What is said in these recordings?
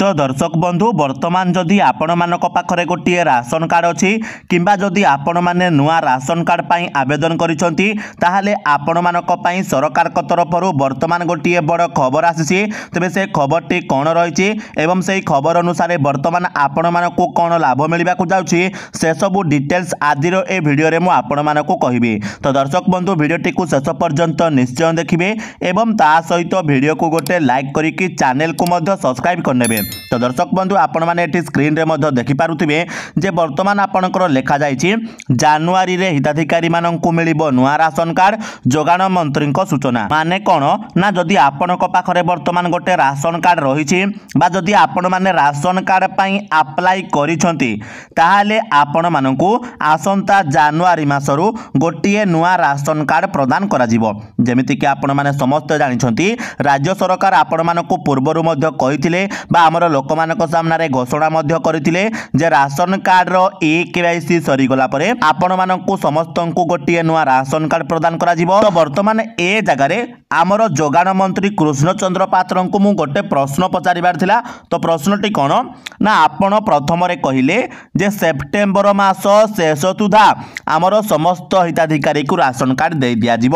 তো দর্শক বন্ধু বর্তমান যদি আপনার পাখে গোটিয়ে রাশন কার্ড অছি কিংবা যদি আপনার নূয়া রাশন কার্ড পাই আবেদন করছেন তাহলে আপনার সরকার তরফর বর্তমান গোটিয়ে বড় খবর আসিছে তবে সে খবরটি কণ রয়েছে এবং সেই খবর অনুসারে বর্তমান আপনার কণ লাভ মিলবা যাচ্ছি সেসবু ডিটেলস আজির এই ভিডিওরে মু আপনার কহবি তো দর্শক বন্ধু ভিডিওটি শেষ পর্যন্ত নিশ্চয় দেখবে এবং তা সহিত ভিডিওকে গোটে লাইক করি চ্যানেল কু সবসক্রাইব করে নেবে তো দর্শক বন্ধু আপনার এটি স্ক্রিনে দেখিপারে যে বর্তমান আপনার লেখা যাই জানুয়ারি হিতাধিকারী মানুষ মিলব নূয় রাশন কার্ড যোগাণ মন্ত্রী সূচনা মানে কণ না যদি আপনার পাখে বর্তমান গোটে রাশন কার্ড রয়েছে বা যদি আপন মানে রাশন কার্ড পাই আপ্লাই করছেন তাহলে আপন মানুষ আসন্তা জানুয়ারি মাসর গোটিয়ে নূয় রাশন কার্ড প্রদান করা যেমিতিকি আপন মানে সমস্ত জাঁচান রাজ্য সরকার আপন মানুষ পূর্বর মধ্যে কে বা আম ଗ୍ରାମର ଲୋକମାନଙ୍କ ସାମ୍ନାରେ ଘୋଷଣା ମଧ୍ୟ କରିଥିଲେ ଯେ ରାସନ କାର୍ଡର ଏ କେୱାଇସି ସରିଗଲା ପରେ ଆପଣମାନଙ୍କୁ ସମସ୍ତଙ୍କୁ ଗୋଟିଏ ନୂଆ ରାସନ କାର୍ଡ ପ୍ରଦାନ କରାଯିବ ତ ବର୍ତ୍ତମାନ ଏ ଜାଗାରେ ଆମର ଯୋଗାଣ ମନ୍ତ୍ରୀ କୃଷ୍ଣଚନ୍ଦ୍ର ପାତ୍ରଙ୍କୁ ମୁଁ ଗୋଟେ ପ୍ରଶ୍ନ ପଚାରିବାର ଥିଲା ତ ପ୍ରଶ୍ନଟି କ'ଣ ନା ଆପଣ ପ୍ରଥମରେ କହିଲେ ଯେ ସେପ୍ଟେମ୍ବର ମାସ ଶେଷ ସୁଦ୍ଧା ଆମର ସମସ୍ତ ହିତାଧିକାରୀକୁ ରାସନ କାର୍ଡ଼ ଦେଇ ଦିଆଯିବ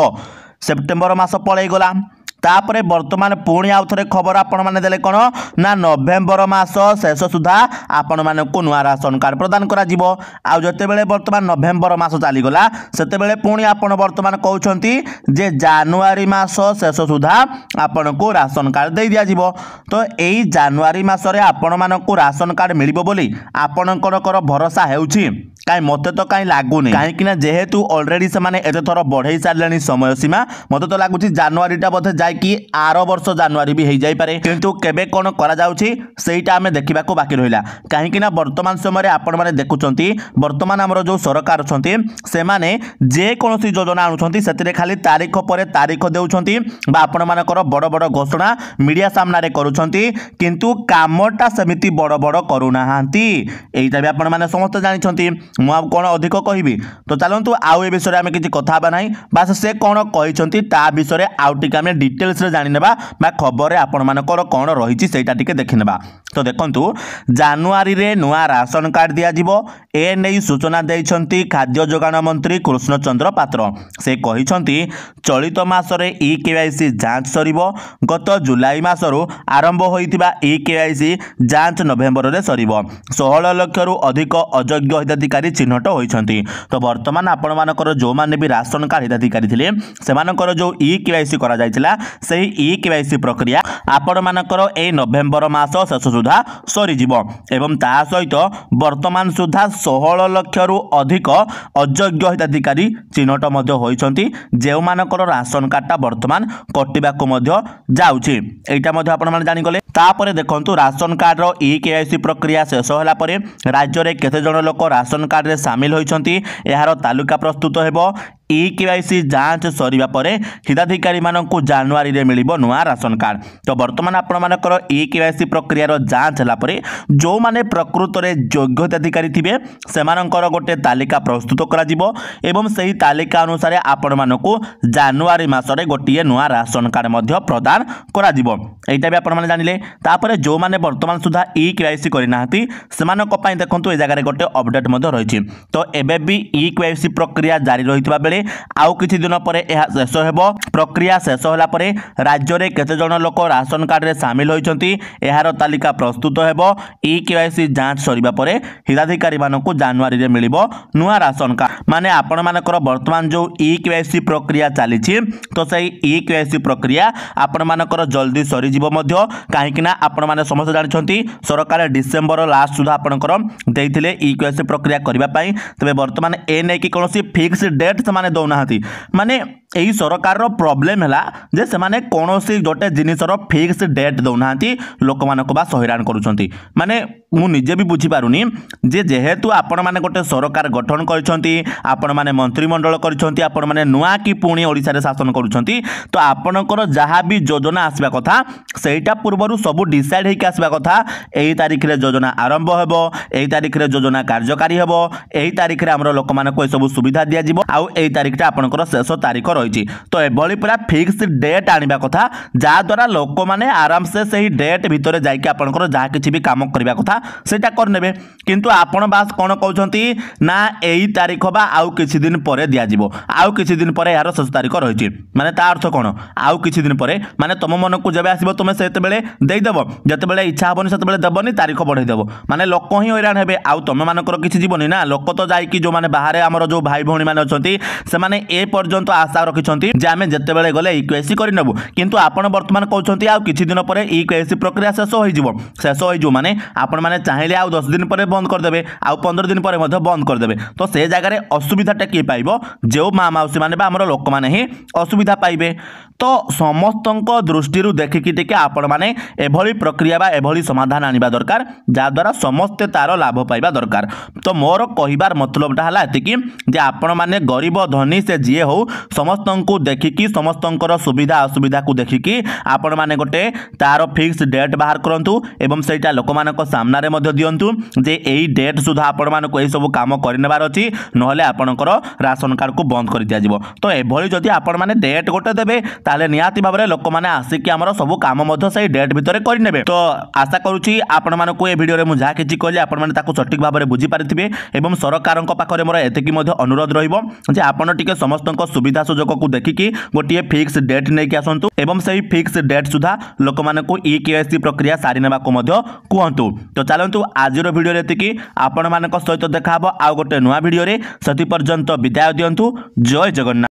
ସେପ୍ଟେମ୍ବର ମାସ ପଳାଇଗଲା ତାପରେ ବର୍ତ୍ତମାନ ପୁଣି ଆଉ ଥରେ ଖବର ଆପଣମାନେ ଦେଲେ କ'ଣ ନା ନଭେମ୍ବର ମାସ ଶେଷ ସୁଦ୍ଧା ଆପଣମାନଙ୍କୁ ନୂଆ ରାସନ କାର୍ଡ଼ ପ୍ରଦାନ କରାଯିବ ଆଉ ଯେତେବେଳେ ବର୍ତ୍ତମାନ ନଭେମ୍ବର ମାସ ଚାଲିଗଲା ସେତେବେଳେ ପୁଣି ଆପଣ ବର୍ତ୍ତମାନ କହୁଛନ୍ତି ଯେ ଜାନୁଆରୀ ମାସ ଶେଷ ସୁଦ୍ଧା ଆପଣଙ୍କୁ ରାସନ କାର୍ଡ଼ ଦେଇ ଦିଆଯିବ ତ ଏଇ ଜାନୁଆରୀ ମାସରେ ଆପଣମାନଙ୍କୁ ରାସନ କାର୍ଡ଼ ମିଳିବ ବୋଲି ଆପଣଙ୍କର ଭରସା ହେଉଛି କାହିଁ ମୋତେ ତ କାହିଁ ଲାଗୁନି କାହିଁକିନା ଯେହେତୁ ଅଲରେଡ଼ି ସେମାନେ ଏତେ ଥର ବଢ଼େଇ ସାରିଲେଣି ସମୟ ସୀମା ମୋତେ ତ ଲାଗୁଛି ଜାନୁଆରୀଟା ବୋଧେ ଯାଇ যাকি ଆର ବର୍ଷ ଜାନୁଆରୀ ବି ହେଇଯାଇପାରେ କିନ୍ତୁ କେବେ କ'ଣ କରାଯାଉଛି ସେଇଟା ଆମେ ଦେଖିବାକୁ ବାକି ରହିଲା କାହିଁକିନା ବର୍ତ୍ତମାନ ସମୟରେ ଆପଣମାନେ ଦେଖୁଛନ୍ତି ବର୍ତ୍ତମାନ ଆମର ଯେଉଁ ସରକାର ଅଛନ୍ତି ସେମାନେ ଯେକୌଣସି ଯୋଜନା ଆଣୁଛନ୍ତି ସେଥିରେ ଖାଲି ତାରିଖ ପରେ ତାରିଖ ଦେଉଛନ୍ତି ବା ଆପଣମାନଙ୍କର ବଡ଼ ବଡ଼ ଘୋଷଣା ମିଡ଼ିଆ ସାମ୍ନାରେ କରୁଛନ୍ତି କିନ୍ତୁ କାମଟା ସେମିତି ବଡ଼ ବଡ଼ କରୁନାହାନ୍ତି ଏଇଟା ବି ଆପଣମାନେ ସମସ୍ତେ ଜାଣିଛନ୍ତି ମୁଁ ଆଉ କ'ଣ ଅଧିକ କହିବି ତ ଚାଲନ୍ତୁ ଆଉ ଏ ବିଷୟରେ ଆମେ କିଛି କଥା ହେବା ନାହିଁ ବାସ୍ ସେ କ'ଣ କହିଛନ୍ତି ତା ବିଷୟରେ ଆଉ ଟିକେ ଆମେ ଡିଟେଲ ডিটেলসরে জাণিনেবা বা খবরে আপনার কণ রয়েছে সেইটা টিকি দেখে নেবা তো দেখুন জানুয়ারিরে নূয়া রাশন কার্ড দিয়াযিব এ নেই সূচনা দিয়েছেন খাদ্য যোগাণ মন্ত্রী কৃষ্ণচন্দ্র পাত্র সে কিন্তু চলিত মাসরে ই কেওয়াইসি যাঞ্চ সরব গত জুলাই মাসর আরম্ভ হয়েছিল ই কেওয়াইসি যাঞ্চ নভেম্বরের সরব ষোহল লক্ষর অধিক অযোগ্য হিতাধিকারী চিহ্নট হয়েছেন তো বর্তমান আপনার যে রাশন কার্ড হিতাধিকারী লে সে যে ই কেওয়াইসি করা যাই ସେହି ଇ କେୱାଇସି ପ୍ରକ୍ରିୟା ଆପଣମାନଙ୍କର ଏହି ନଭେମ୍ବର ମାସ ଶେଷ ସୁଦ୍ଧା ସରିଯିବ ଏବଂ ତା ସହିତ ବର୍ତ୍ତମାନ ସୁଦ୍ଧା ଷୋହଳ ଲକ୍ଷରୁ ଅଧିକ ଅଯୋଗ୍ୟ ହିତାଧିକାରୀ ଚିହ୍ନଟ ମଧ୍ୟ ହୋଇଛନ୍ତି ଯେଉଁମାନଙ୍କର ରାସନ କାର୍ଡ଼ଟା ବର୍ତ୍ତମାନ କଟିବାକୁ ମଧ୍ୟ ଯାଉଛି ଏଇଟା ମଧ୍ୟ ଆପଣମାନେ ଜାଣିଗଲେ ତାପରେ ଦେଖନ୍ତୁ ରାସନ କାର୍ଡ଼ର ଇ କେଆଇସି ପ୍ରକ୍ରିୟା ଶେଷ ହେଲା ପରେ ରାଜ୍ୟରେ କେତେଜଣ ଲୋକ ରାସନ କାର୍ଡ଼ରେ ସାମିଲ ହୋଇଛନ୍ତି ଏହାର ତାଲିକା ପ୍ରସ୍ତୁତ ହେବ ଇ କେଆଇସି ଯାଞ୍ଚ ସରିବା ପରେ ହିତାଧିକାରୀମାନଙ୍କୁ ଜାନୁଆରୀରେ ମିଳିବ ନୂଆ ରାସନ କାର୍ଡ଼ ତ ବର୍ତ୍ତମାନ ଆପଣମାନଙ୍କର ଇ କେଆଇସି ପ୍ରକ୍ରିୟାର ଯାଞ୍ଚ ହେଲା ପରେ ଯେଉଁମାନେ ପ୍ରକୃତରେ ଯୋଗ୍ୟ ହିତାଧିକାରୀ ଥିବେ ସେମାନଙ୍କର ଗୋଟେ ତାଲିକା ପ୍ରସ୍ତୁତ କରାଯିବ ଏବଂ ସେହି ତାଲିକା ଅନୁସାରେ ଆପଣମାନଙ୍କୁ ଜାନୁଆରୀ ମାସରେ ଗୋଟିଏ ନୂଆ ରାସନ କାର୍ଡ଼ ମଧ୍ୟ ପ୍ରଦାନ କରାଯିବ ଏଇଟା ବି ଆପଣମାନେ ଜାଣିଲେ ତାପରେ ଯେଉଁମାନେ ବର୍ତ୍ତମାନ ସୁଦ୍ଧା ଇ କେୱାଇସି କରିନାହାନ୍ତି ସେମାନଙ୍କ ପାଇଁ ଦେଖନ୍ତୁ ଏ ଜାଗାରେ ଗୋଟେ ଅପଡେଟ୍ ମଧ୍ୟ ରହିଛି ତ ଏବେ ବି ଇ କେୱାଇସି ପ୍ରକ୍ରିୟା ଜାରି ରହିଥିବା ବେଳେ ଆଉ କିଛି ଦିନ ପରେ ଏହା ଶେଷ ହେବ ପ୍ରକ୍ରିୟା ଶେଷ ହେଲା ପରେ ରାଜ୍ୟରେ କେତେଜଣ ଲୋକ ରାସନ କାର୍ଡ଼ରେ ସାମିଲ ହୋଇଛନ୍ତି ଏହାର ତାଲିକା ପ୍ରସ୍ତୁତ ହେବ ଇ କେୱାଇସି ଯାଞ୍ଚ ସରିବା ପରେ ହିତାଧିକାରୀମାନଙ୍କୁ ଜାନୁଆରୀରେ ମିଳିବ ନୂଆ ରାସନ କାର୍ଡ଼ ମାନେ ଆପଣମାନଙ୍କର ବର୍ତ୍ତମାନ ଯେଉଁ ଇ କେୱାଇସି ପ୍ରକ୍ରିୟା ଚାଲିଛି ତ ସେଇ ଇ କେୱାଇସି ପ୍ରକ୍ରିୟା ଆପଣମାନଙ୍କର ଜଲ୍ଦି ସରିଯିବ ମଧ୍ୟ କାହିଁକି କାହିଁକିନା ଆପଣମାନେ ସମସ୍ତେ ଜାଣିଛନ୍ତି ସରକାର ଡିସେମ୍ବର ଲାଷ୍ଟ ସୁଦ୍ଧା ଆପଣଙ୍କର ଦେଇଥିଲେ ଇ କେୱାଇସି ପ୍ରକ୍ରିୟା କରିବା ପାଇଁ ତେବେ ବର୍ତ୍ତମାନ ଏ ନେଇକି କୌଣସି ଫିକ୍ସ ଡେଟ୍ ସେମାନେ ଦେଉନାହାନ୍ତି ମାନେ ଏହି ସରକାରର ପ୍ରୋବ୍ଲେମ୍ ହେଲା ଯେ ସେମାନେ କୌଣସି ଗୋଟେ ଜିନିଷର ଫିକ୍ସ ଡେଟ୍ ଦେଉନାହାନ୍ତି ଲୋକମାନଙ୍କୁ ବା ହଇରାଣ କରୁଛନ୍ତି ମାନେ ମୁଁ ନିଜେ ବି ବୁଝିପାରୁନି ଯେ ଯେହେତୁ ଆପଣମାନେ ଗୋଟେ ସରକାର ଗଠନ କରିଛନ୍ତି ଆପଣମାନେ ମନ୍ତ୍ରିମଣ୍ଡଳ କରିଛନ୍ତି ଆପଣମାନେ ନୂଆ କି ପୁଣି ଓଡ଼ିଶାରେ ଶାସନ କରୁଛନ୍ତି ତ ଆପଣଙ୍କର ଯାହା ବି ଯୋଜନା ଆସିବା କଥା ସେଇଟା ପୂର୍ବରୁ ସବୁ ଡିସାଇଡ୍ ହୋଇକି ଆସିବା କଥା ଏହି ତାରିଖରେ ଯୋଜନା ଆରମ୍ଭ ହେବ ଏହି ତାରିଖରେ ଯୋଜନା କାର୍ଯ୍ୟକାରୀ ହେବ ଏହି ତାରିଖରେ ଆମର ଲୋକମାନଙ୍କୁ ଏସବୁ ସୁବିଧା ଦିଆଯିବ ଆଉ ଏହି ତାରିଖଟା ଆପଣଙ୍କର ଶେଷ ତାରିଖ ରହିଛି ତ ଏଭଳି ପୁରା ଫିକ୍ସ ଡେଟ୍ ଆଣିବା କଥା ଯାହାଦ୍ୱାରା ଲୋକମାନେ ଆରାମସେ ସେହି ଡେଟ୍ ଭିତରେ ଯାଇକି ଆପଣଙ୍କର ଯାହା କିଛି ବି କାମ କରିବା କଥା ସେଇଟା କରିନେବେ କିନ୍ତୁ ଆପଣ ବାସ୍ କ'ଣ କହୁଛନ୍ତି ନା ଏଇ ତାରିଖ ବା ଆଉ କିଛି ଦିନ ପରେ ଦିଆଯିବ ଆଉ କିଛି ଦିନ ପରେ ଏହାର ଶେଷ ତାରିଖ ରହିଛି ମାନେ ତା ଅର୍ଥ କ'ଣ ଆଉ କିଛି ଦିନ ପରେ ମାନେ ତୁମ ମନକୁ ଯେବେ ଆସିବ ତୁମେ ସେତେବେଳେ ଦେଇଦେବ ଯେତେବେଳେ ଇଚ୍ଛା ହେବନି ସେତେବେଳେ ଦେବନି ତାରିଖ ବଢ଼େଇ ଦେବ ମାନେ ଲୋକ ହିଁ ହଇରାଣ ହେବେ ଆଉ ତୁମମାନଙ୍କର କିଛି ଯିବନି ନା ଲୋକ ତ ଯାଇକି ଯେଉଁମାନେ ବାହାରେ ଆମର ଯେଉଁ ଭାଇ ଭଉଣୀମାନେ ଅଛନ୍ତି ସେମାନେ ଏ ପର୍ଯ୍ୟନ୍ତ ଆଶା ରଖିଛନ୍ତି ଯେ ଆମେ ଯେତେବେଳେ ଗଲେ ଇ କେଏସି କରିନେବୁ କିନ୍ତୁ ଆପଣ ବର୍ତ୍ତମାନ କହୁଛନ୍ତି ଆଉ କିଛି ଦିନ ପରେ ଇ କେଏସି ପ୍ରକ୍ରିୟା ଶେଷ ହୋଇଯିବ ଶେଷ ହୋଇଯିବ ମାନେ ଆପଣମାନେ ଚାହିଁଲେ ଆଉ ଦଶ ଦିନ ପରେ ବନ୍ଦ କରିଦେବେ ଆଉ ପନ୍ଦର ଦିନ ପରେ ମଧ୍ୟ ବନ୍ଦ କରିଦେବେ ତ ସେ ଜାଗାରେ ଅସୁବିଧାଟା କିଏ ପାଇବ ଯେଉଁ ମା ମାଉସୀମାନେ ବା ଆମର ଲୋକମାନେ ହିଁ ଅସୁବିଧା ପାଇବେ ତ ସମସ୍ତଙ୍କ ଦୃଷ୍ଟିରୁ ଦେଖିକି ଟିକେ ଆପଣମାନେ এভাবে প্রক্রিয়া বা এভাবে সমাধান আনবা দরকার যাদ্বারা সমস্তে তার লাভ পাইবা দরকার তো মোর কহবার মতলবটা হল এতকি যে আপন মানে গরিব ধনী সে যিয়ে হো সমস্ত দেখিকি সমস্তর সুবিধা অসুবিধা দেখিকি আপন মানে গোটে তার ফিক্স ডেট বাহার করতু এবং সেইটা লোক সামনারে দিও যে এই ডেট সুদ্ধা আপন মানুষ এইসব কাম করে নেবার অছি নহলে আপনার রাশন কার্ডকে বন্ধ করে দিয়া তো এভাবে যদি আপন মানে ডেট গোটে দেবে তাহলে নিহতি ভাবে লোক মানে আসিকি আমার সব কাম সেই ডেট ভিতরে ভিতরে করে নেবে তো আশা করুছি ଆପଣମାନଙ୍କୁ ଏ ଭିଡ଼ିଓରେ ମୁଁ ଯାହା କିଛି କହିଲି ଆପଣମାନେ ତାକୁ ସଠିକ୍ ଭାବରେ ବୁଝିପାରିଥିବେ ଏବଂ ସରକାରଙ୍କ ପାଖରେ ମୋର ଏତିକି ମଧ୍ୟ ଅନୁରୋଧ ରହିବ ଯେ ଆପଣ ଟିକେ ସମସ୍ତଙ୍କ ସୁବିଧା ସୁଯୋଗକୁ ଦେଖିକି ଗୋଟିଏ ଫିକ୍ସ ଡେଟ୍ ନେଇକି ଆସନ୍ତୁ ଏବଂ ସେହି ଫିକ୍ସ ଡେଟ୍ ସୁଦ୍ଧା ଲୋକମାନଙ୍କୁ ଇ କେୱାଇସି ପ୍ରକ୍ରିୟା ସାରିନେବାକୁ ମଧ୍ୟ କୁହନ୍ତୁ ତ ଚାଲନ୍ତୁ ଆଜିର ଭିଡ଼ିଓରେ ଏତିକି ଆପଣମାନଙ୍କ ସହିତ ଦେଖାହେବ ଆଉ ଗୋଟେ ନୂଆ ଭିଡ଼ିଓରେ ସେଥି ପର୍ଯ୍ୟନ୍ତ ବିଦାୟ ଦିଅନ୍ତୁ ଜୟ ଜଗନ୍ନାଥ